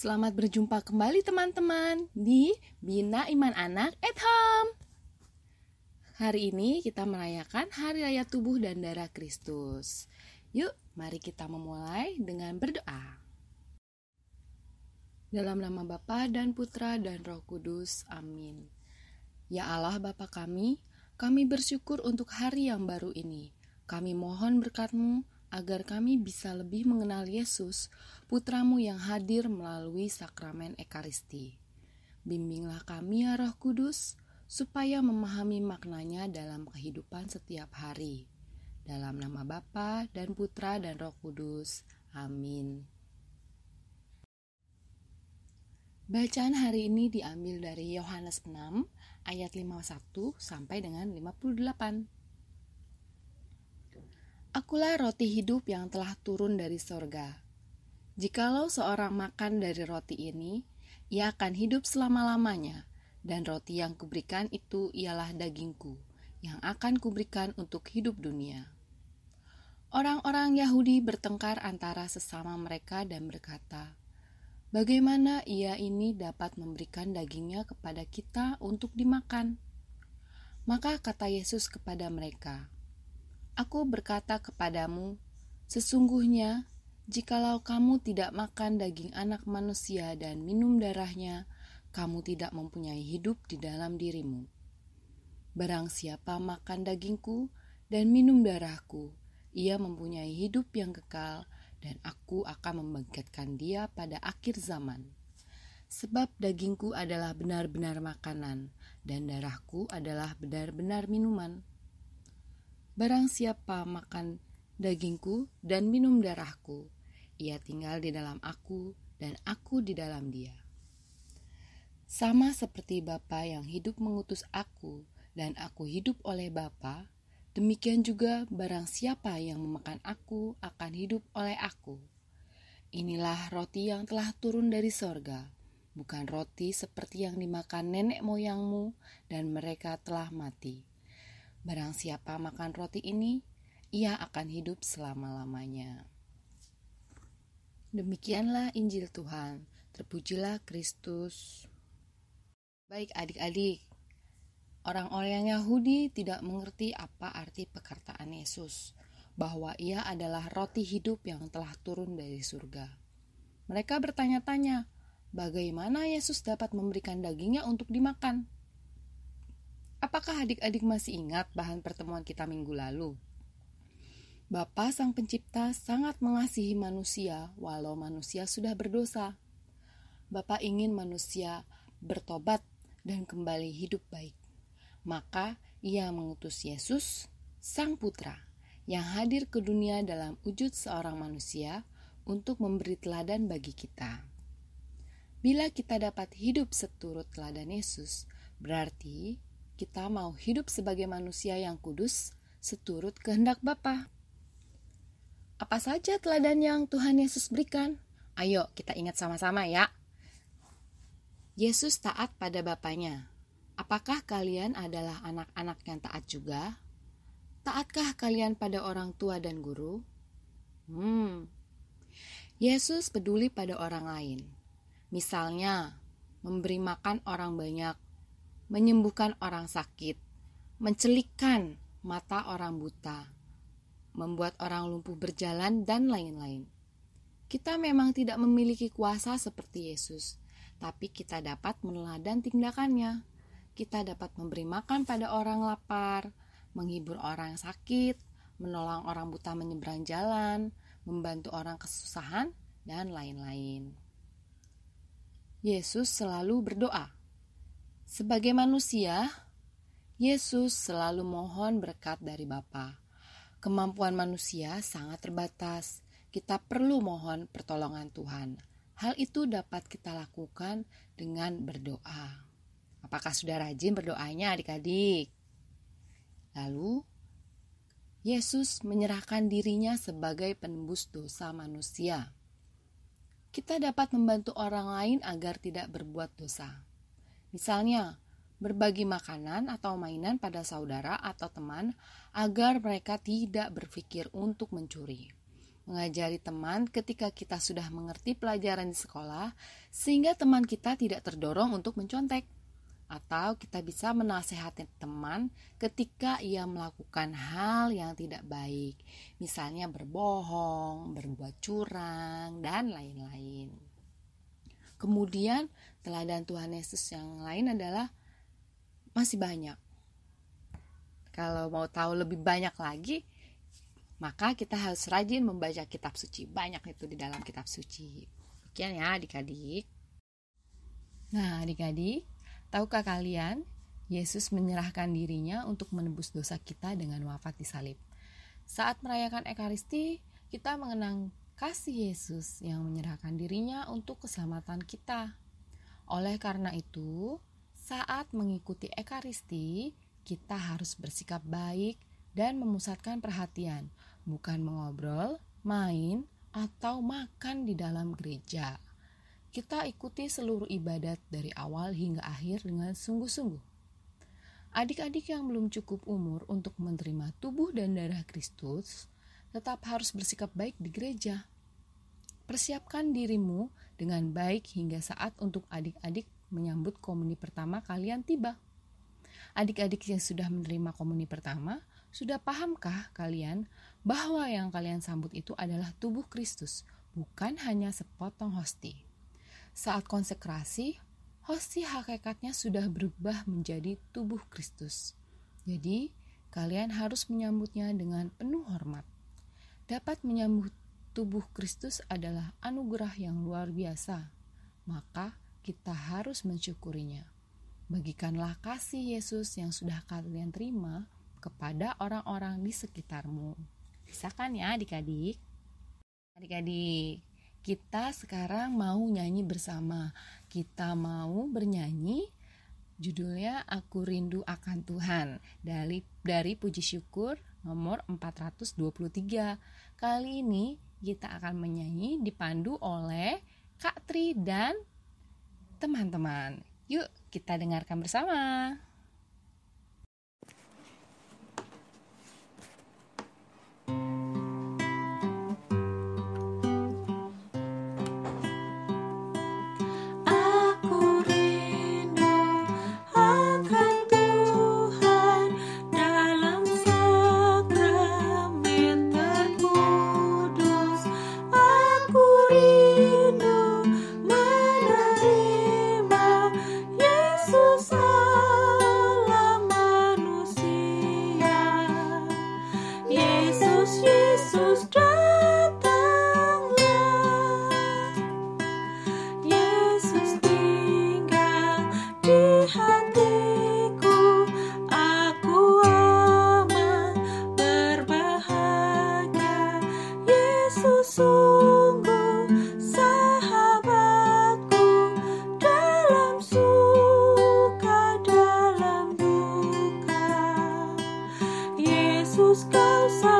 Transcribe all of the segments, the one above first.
Selamat berjumpa kembali teman-teman di Bina Iman Anak at Home. Hari ini kita merayakan Hari Raya Tubuh dan Darah Kristus. Yuk, mari kita memulai dengan berdoa. Dalam nama Bapa dan Putra dan Roh Kudus, amin. Ya Allah Bapa kami, kami bersyukur untuk hari yang baru ini. Kami mohon berkatmu agar kami bisa lebih mengenal Yesus, putramu yang hadir melalui sakramen Ekaristi. Bimbinglah kami ya Roh Kudus, supaya memahami maknanya dalam kehidupan setiap hari. Dalam nama Bapa dan Putra dan Roh Kudus. Amin. Bacaan hari ini diambil dari Yohanes 6 ayat 51 sampai dengan 58. Akulah roti hidup yang telah turun dari sorga. Jikalau seorang makan dari roti ini, ia akan hidup selama-lamanya, dan roti yang kuberikan itu ialah dagingku, yang akan kuberikan untuk hidup dunia. Orang-orang Yahudi bertengkar antara sesama mereka dan berkata, Bagaimana ia ini dapat memberikan dagingnya kepada kita untuk dimakan? Maka kata Yesus kepada mereka, Aku berkata kepadamu, sesungguhnya jikalau kamu tidak makan daging anak manusia dan minum darahnya, kamu tidak mempunyai hidup di dalam dirimu. Barang siapa makan dagingku dan minum darahku, ia mempunyai hidup yang kekal, dan aku akan membangkitkan dia pada akhir zaman. Sebab dagingku adalah benar-benar makanan, dan darahku adalah benar-benar minuman. Barang siapa makan dagingku dan minum darahku, ia tinggal di dalam aku dan aku di dalam dia. Sama seperti Bapa yang hidup mengutus aku dan aku hidup oleh Bapa, demikian juga barang siapa yang memakan aku akan hidup oleh aku. Inilah roti yang telah turun dari sorga, bukan roti seperti yang dimakan nenek moyangmu dan mereka telah mati. Barang siapa makan roti ini, ia akan hidup selama-lamanya. Demikianlah Injil Tuhan. Terpujilah Kristus. Baik adik-adik, orang-orang Yahudi tidak mengerti apa arti pekertaan Yesus, bahwa ia adalah roti hidup yang telah turun dari surga. Mereka bertanya-tanya, bagaimana Yesus dapat memberikan dagingnya untuk dimakan? Apakah adik-adik masih ingat bahan pertemuan kita minggu lalu? Bapa Sang Pencipta sangat mengasihi manusia walau manusia sudah berdosa. Bapa ingin manusia bertobat dan kembali hidup baik. Maka ia mengutus Yesus, Sang Putra, yang hadir ke dunia dalam wujud seorang manusia untuk memberi teladan bagi kita. Bila kita dapat hidup seturut teladan Yesus, berarti kita mau hidup sebagai manusia yang kudus seturut kehendak Bapa. Apa saja teladan yang Tuhan Yesus berikan? Ayo kita ingat sama-sama ya. Yesus taat pada Bapaknya. Apakah kalian adalah anak-anak yang taat juga? Taatkah kalian pada orang tua dan guru? Hmm. Yesus peduli pada orang lain. Misalnya, memberi makan orang banyak, menyembuhkan orang sakit, mencelikkan mata orang buta, membuat orang lumpuh berjalan, dan lain-lain. Kita memang tidak memiliki kuasa seperti Yesus, tapi kita dapat meneladan tindakannya. Kita dapat memberi makan pada orang lapar, menghibur orang sakit, menolong orang buta menyeberang jalan, membantu orang kesusahan, dan lain-lain. Yesus selalu berdoa sebagai manusia, Yesus selalu mohon berkat dari Bapa. Kemampuan manusia sangat terbatas. Kita perlu mohon pertolongan Tuhan. Hal itu dapat kita lakukan dengan berdoa. Apakah sudah rajin berdoanya adik-adik? Lalu, Yesus menyerahkan dirinya sebagai penembus dosa manusia. Kita dapat membantu orang lain agar tidak berbuat dosa. Misalnya, berbagi makanan atau mainan pada saudara atau teman agar mereka tidak berpikir untuk mencuri. Mengajari teman ketika kita sudah mengerti pelajaran di sekolah, sehingga teman kita tidak terdorong untuk mencontek, atau kita bisa menasehati teman ketika ia melakukan hal yang tidak baik, misalnya berbohong, berbuat curang, dan lain-lain. Kemudian teladan Tuhan Yesus yang lain adalah masih banyak. Kalau mau tahu lebih banyak lagi, maka kita harus rajin membaca kitab suci. Banyak itu di dalam kitab suci. Demikian ya adik-adik. Nah adik-adik, tahukah kalian Yesus menyerahkan dirinya untuk menebus dosa kita dengan wafat di salib. Saat merayakan Ekaristi, kita mengenang kasih Yesus yang menyerahkan dirinya untuk keselamatan kita. Oleh karena itu, saat mengikuti Ekaristi, kita harus bersikap baik dan memusatkan perhatian, bukan mengobrol, main, atau makan di dalam gereja. Kita ikuti seluruh ibadat dari awal hingga akhir dengan sungguh-sungguh. Adik-adik yang belum cukup umur untuk menerima tubuh dan darah Kristus tetap harus bersikap baik di gereja. Persiapkan dirimu dengan baik hingga saat untuk adik-adik menyambut komuni pertama kalian tiba. Adik-adik yang sudah menerima komuni pertama, sudah pahamkah kalian bahwa yang kalian sambut itu adalah tubuh Kristus, bukan hanya sepotong hosti? Saat konsekrasi, hosti hakikatnya sudah berubah menjadi tubuh Kristus. Jadi, kalian harus menyambutnya dengan penuh hormat dapat menyambut tubuh Kristus adalah anugerah yang luar biasa, maka kita harus mensyukurinya. Bagikanlah kasih Yesus yang sudah kalian terima kepada orang-orang di sekitarmu. Bisa kan ya adik-adik? Adik-adik, kita sekarang mau nyanyi bersama. Kita mau bernyanyi judulnya Aku Rindu Akan Tuhan dari, dari Puji Syukur nomor 423. Kali ini kita akan menyanyi dipandu oleh Kak Tri dan teman-teman. Yuk kita dengarkan bersama. sus causas.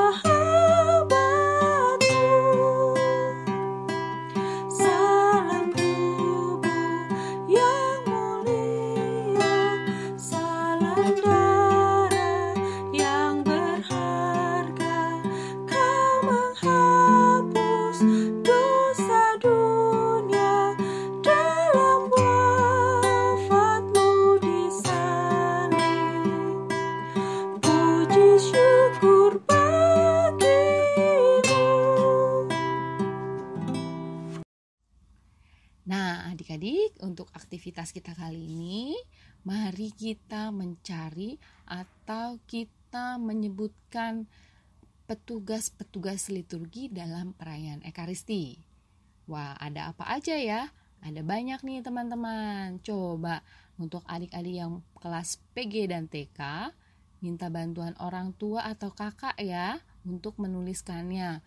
podcast kita kali ini, mari kita mencari atau kita menyebutkan petugas-petugas liturgi dalam perayaan Ekaristi. Wah, ada apa aja ya? Ada banyak nih teman-teman. Coba untuk adik-adik yang kelas PG dan TK, minta bantuan orang tua atau kakak ya untuk menuliskannya.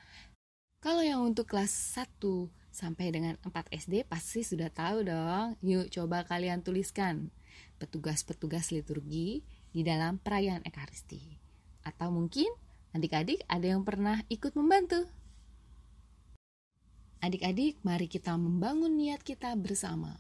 Kalau yang untuk kelas 1 sampai dengan 4 SD pasti sudah tahu dong. Yuk coba kalian tuliskan petugas-petugas liturgi di dalam perayaan Ekaristi. Atau mungkin adik-adik ada yang pernah ikut membantu. Adik-adik, mari kita membangun niat kita bersama.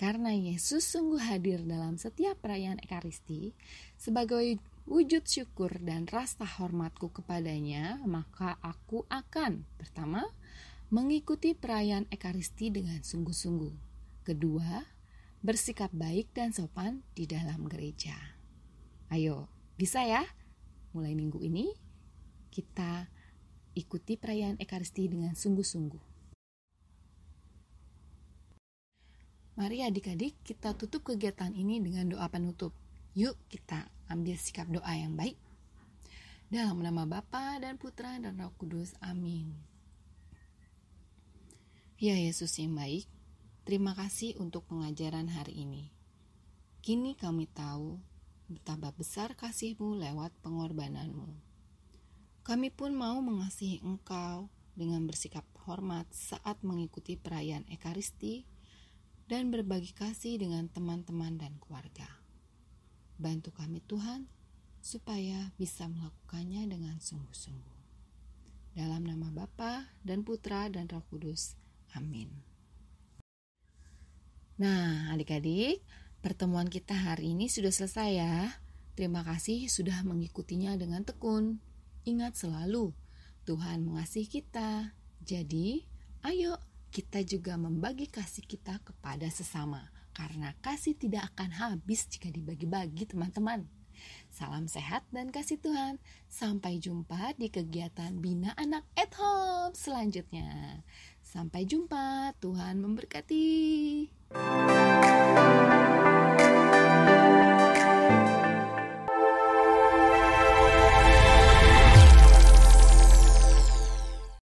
Karena Yesus sungguh hadir dalam setiap perayaan Ekaristi sebagai wujud syukur dan rasa hormatku kepadanya, maka aku akan pertama mengikuti perayaan Ekaristi dengan sungguh-sungguh. Kedua, bersikap baik dan sopan di dalam gereja. Ayo, bisa ya? Mulai minggu ini kita ikuti perayaan Ekaristi dengan sungguh-sungguh. Mari adik-adik kita tutup kegiatan ini dengan doa penutup. Yuk kita ambil sikap doa yang baik. Dalam nama Bapa dan Putra dan Roh Kudus. Amin. Ya Yesus yang baik, terima kasih untuk pengajaran hari ini. Kini kami tahu betapa besar kasihMu lewat pengorbananMu. Kami pun mau mengasihi Engkau dengan bersikap hormat saat mengikuti perayaan Ekaristi dan berbagi kasih dengan teman-teman dan keluarga. Bantu kami Tuhan supaya bisa melakukannya dengan sungguh-sungguh. Dalam nama Bapa dan Putra dan Roh Kudus. Amin. Nah, adik-adik, pertemuan kita hari ini sudah selesai ya. Terima kasih sudah mengikutinya dengan tekun. Ingat selalu, Tuhan mengasihi kita. Jadi, ayo kita juga membagi kasih kita kepada sesama, karena kasih tidak akan habis jika dibagi-bagi, teman-teman. Salam sehat dan kasih Tuhan. Sampai jumpa di kegiatan Bina Anak at Home selanjutnya. Sampai jumpa, Tuhan memberkati.